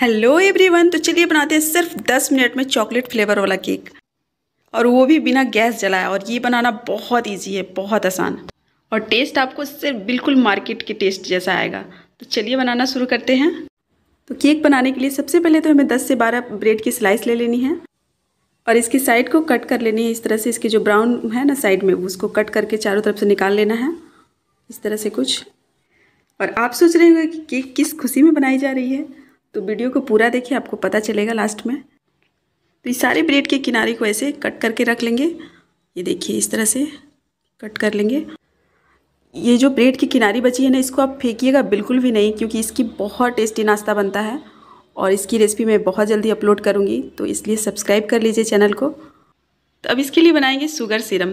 hello everyone तो चलिए बनाते हैं सिर्फ 10 मिनट में चॉकलेट फ्लेवर वाला केक और वो भी बिना गैस जलाया और ये बनाना बहुत इजी है बहुत आसान और टेस्ट आपको सिर्फ बिल्कुल मार्केट के टेस्ट जैसा आएगा तो चलिए बनाना शुरू करते हैं तो केक बनाने के लिए सबसे पहले तो हमें 10 से 12 ब्रेड की स्लाइस ले लेनी है और इसकी साइड को कट कर लेनी है इस तरह से इसके जो ब्राउन है ना साइड में उसको कट करके चारों तरफ से निकाल लेना है इस तरह से कुछ और आप सोच रहे होंगे कि केक किस खुशी में बनाई जा रही है तो वीडियो को पूरा देखिए आपको पता चलेगा लास्ट में तो इस सारे ब्रेड के किनारे को ऐसे कट करके रख लेंगे ये देखिए इस तरह से कट कर लेंगे ये जो ब्रेड की किनारी बची है ना इसको आप फेंकिएगा बिल्कुल भी नहीं क्योंकि इसकी बहुत टेस्टी नाश्ता बनता है और इसकी रेसिपी मैं बहुत जल्दी अपलोड करूँगी तो इसलिए सब्सक्राइब कर लीजिए चैनल को तो अब इसके लिए बनाएंगे शुगर तो सीरम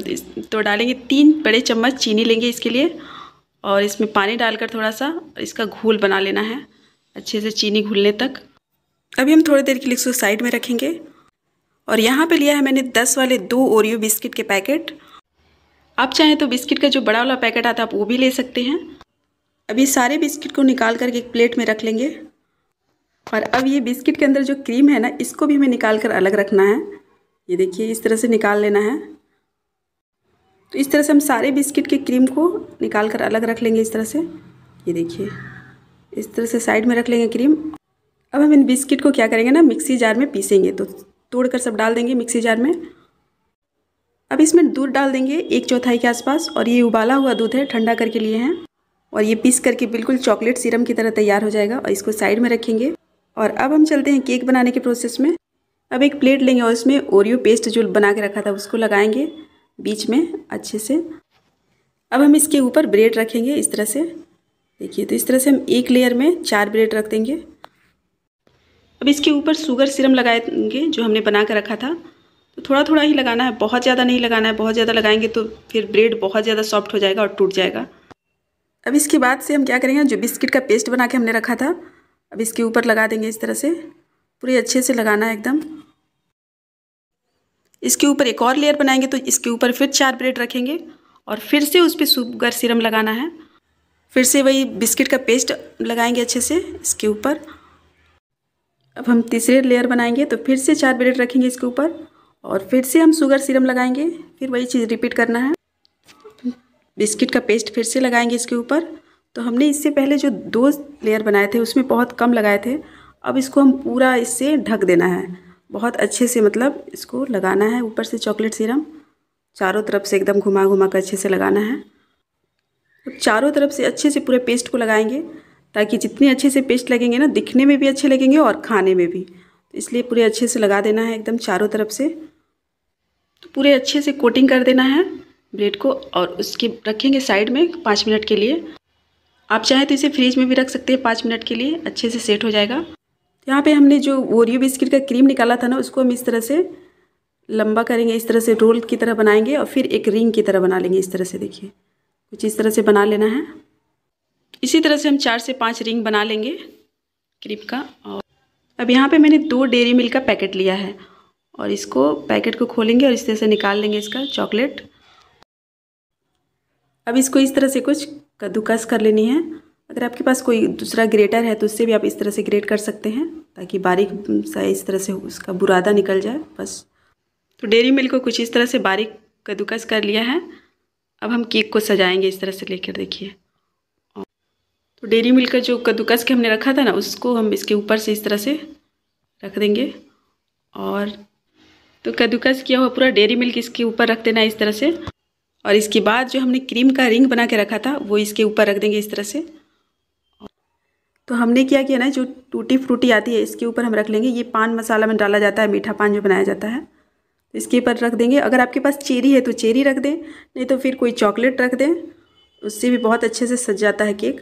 तो डालेंगे तीन बड़े चम्मच चीनी लेंगे इसके लिए और इसमें पानी डालकर थोड़ा सा इसका घोल बना लेना है अच्छे से चीनी घुलने तक अभी हम थोड़ी देर के लिए इसको साइड में रखेंगे और यहाँ पे लिया है मैंने दस वाले दो ओरियो बिस्किट के पैकेट आप चाहें तो बिस्किट का जो बड़ा वाला पैकेट आता है आप वो भी ले सकते हैं अभी सारे बिस्किट को निकाल करके एक प्लेट में रख लेंगे और अब ये बिस्किट के अंदर जो क्रीम है ना इसको भी हमें निकाल कर अलग रखना है ये देखिए इस तरह से निकाल लेना है तो इस तरह से हम सारे बिस्किट के क्रीम को निकाल कर अलग रख लेंगे इस तरह से ये देखिए इस तरह से साइड में रख लेंगे क्रीम अब हम इन बिस्किट को क्या करेंगे ना मिक्सी जार में पीसेंगे तो तोड़ कर सब डाल देंगे मिक्सी जार में अब इसमें दूध डाल देंगे एक चौथाई के आसपास और ये उबाला हुआ दूध है ठंडा करके लिए हैं और ये पीस करके बिल्कुल चॉकलेट सीरम की तरह तैयार हो जाएगा और इसको साइड में रखेंगे और अब हम चलते हैं केक बनाने के प्रोसेस में अब एक प्लेट लेंगे और उसमें ओरियो पेस्ट जो बना के रखा था उसको लगाएंगे बीच में अच्छे से अब हम इसके ऊपर ब्रेड रखेंगे इस तरह से देखिए तो इस तरह से हम एक लेयर में चार ब्रेड रख देंगे अब इसके ऊपर शुगर सिरम लगाएंगे जो हमने बना कर रखा था तो थोड़ा थोड़ा ही लगाना है बहुत ज़्यादा नहीं लगाना है बहुत ज़्यादा लगाएंगे तो फिर ब्रेड बहुत ज़्यादा सॉफ्ट हो जाएगा और टूट जाएगा अब इसके बाद से हम क्या करेंगे जो बिस्किट का पेस्ट बना के हमने रखा था अब इसके ऊपर लगा देंगे इस तरह से पूरे अच्छे से लगाना है एकदम इसके ऊपर एक और लेयर बनाएंगे तो इसके ऊपर फिर चार ब्रेड रखेंगे और फिर से उस पर शुगर सिरम लगाना है फिर से वही बिस्किट का पेस्ट लगाएंगे अच्छे से इसके ऊपर अब हम तीसरे लेयर बनाएंगे तो फिर से चार ब्रेड रखेंगे इसके ऊपर और फिर से हम शुगर सीरम लगाएंगे फिर वही चीज़ रिपीट करना है बिस्किट का पेस्ट फिर से लगाएंगे इसके ऊपर तो हमने इससे पहले जो दो लेयर बनाए थे उसमें बहुत कम लगाए थे अब इसको हम पूरा इससे ढक देना है बहुत अच्छे से मतलब इसको लगाना है ऊपर से चॉकलेट सीरम चारों तरफ से एकदम घुमा घुमा कर अच्छे से लगाना है चारों तरफ से अच्छे से पूरे पेस्ट को लगाएंगे ताकि जितने अच्छे से पेस्ट लगेंगे ना दिखने में भी अच्छे लगेंगे और खाने में भी तो इसलिए पूरे अच्छे से लगा देना है एकदम चारों तरफ से तो पूरे अच्छे से कोटिंग कर देना है ब्रेड को और उसके रखेंगे साइड में पाँच मिनट के लिए आप चाहें तो इसे फ्रिज में भी रख सकते हैं पाँच मिनट के लिए अच्छे से सेट हो जाएगा तो यहाँ पे हमने जो ओरियो बिस्किट का क्रीम निकाला था ना उसको हम इस तरह से लंबा करेंगे इस तरह से रोल की तरह बनाएंगे और फिर एक रिंग की तरह बना लेंगे इस तरह से देखिए कुछ इस तरह से बना लेना है इसी तरह से हम चार से पाँच रिंग बना लेंगे क्रीप का और अब यहाँ पे मैंने दो डेयरी मिल्क का पैकेट लिया है और इसको पैकेट को खोलेंगे और इस तरह से निकाल लेंगे इसका चॉकलेट अब इसको इस तरह से कुछ कद्दूकस कर लेनी है अगर आपके पास कोई दूसरा ग्रेटर है तो उससे भी आप इस तरह से ग्रेट कर सकते हैं ताकि बारीक सा इस तरह से उसका बुरादा निकल जाए बस तो डेयरी मिल्क को कुछ इस तरह से बारीक कद्दूकस कर लिया है अब हम केक को सजाएंगे इस तरह से लेकर देखिए तो डेरी मिल्क का जो कद्दूकस के हमने रखा था ना उसको हम इसके ऊपर से इस तरह से रख देंगे और तो कद्दूकस किया हुआ पूरा डेरी मिल्क इसके ऊपर रख देना इस तरह से और इसके बाद जो हमने क्रीम का रिंग बना के रखा था वो इसके ऊपर रख देंगे इस तरह से तो हमने क्या किया ना जो टूटी फ्रूटी आती है इसके ऊपर हम रख लेंगे ये पान मसाला में डाला जाता है मीठा पान जो बनाया जाता है इसके ऊपर रख देंगे अगर आपके पास चेरी है तो चेरी रख दें नहीं तो फिर कोई चॉकलेट रख दें उससे भी बहुत अच्छे से सज जाता है केक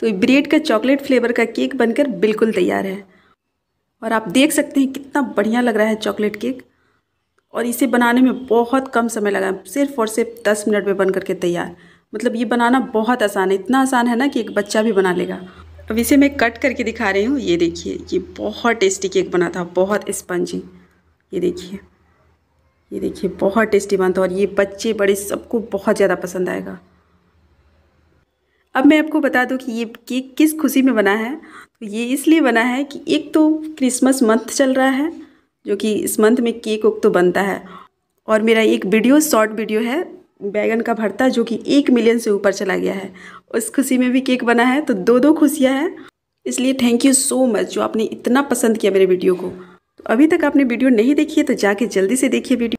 तो ब्रेड का चॉकलेट फ्लेवर का केक बनकर बिल्कुल तैयार है और आप देख सकते हैं कितना बढ़िया लग रहा है चॉकलेट केक और इसे बनाने में बहुत कम समय लगा सिर्फ और सिर्फ दस मिनट में बन करके तैयार मतलब ये बनाना बहुत आसान है इतना आसान है ना कि एक बच्चा भी बना लेगा अब इसे मैं कट करके दिखा रही हूँ ये देखिए ये बहुत टेस्टी केक बना था बहुत स्पंजी ये देखिए ये देखिए बहुत टेस्टी बनता है और ये बच्चे बड़े सबको बहुत ज़्यादा पसंद आएगा अब मैं आपको बता दूं कि ये केक किस खुशी में बना है तो ये इसलिए बना है कि एक तो क्रिसमस मंथ चल रहा है जो कि इस मंथ में केक उक तो बनता है और मेरा एक वीडियो शॉर्ट वीडियो है बैगन का भरता जो कि एक मिलियन से ऊपर चला गया है उस खुशी में भी केक बना है तो दो दो खुशियाँ हैं इसलिए थैंक यू सो मच जो आपने इतना पसंद किया मेरे वीडियो को तो अभी तक आपने वीडियो नहीं देखी है तो जाके जल्दी से देखिए वीडियो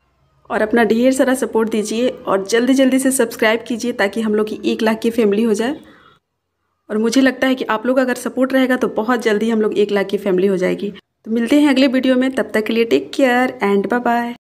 और अपना ढेर सारा सपोर्ट दीजिए और जल्दी जल्दी से सब्सक्राइब कीजिए ताकि हम लोग की एक लाख की फैमिली हो जाए और मुझे लगता है कि आप लोग अगर सपोर्ट रहेगा तो बहुत जल्दी हम लोग एक लाख की फैमिली हो जाएगी तो मिलते हैं अगले वीडियो में तब तक के लिए take care and bye bye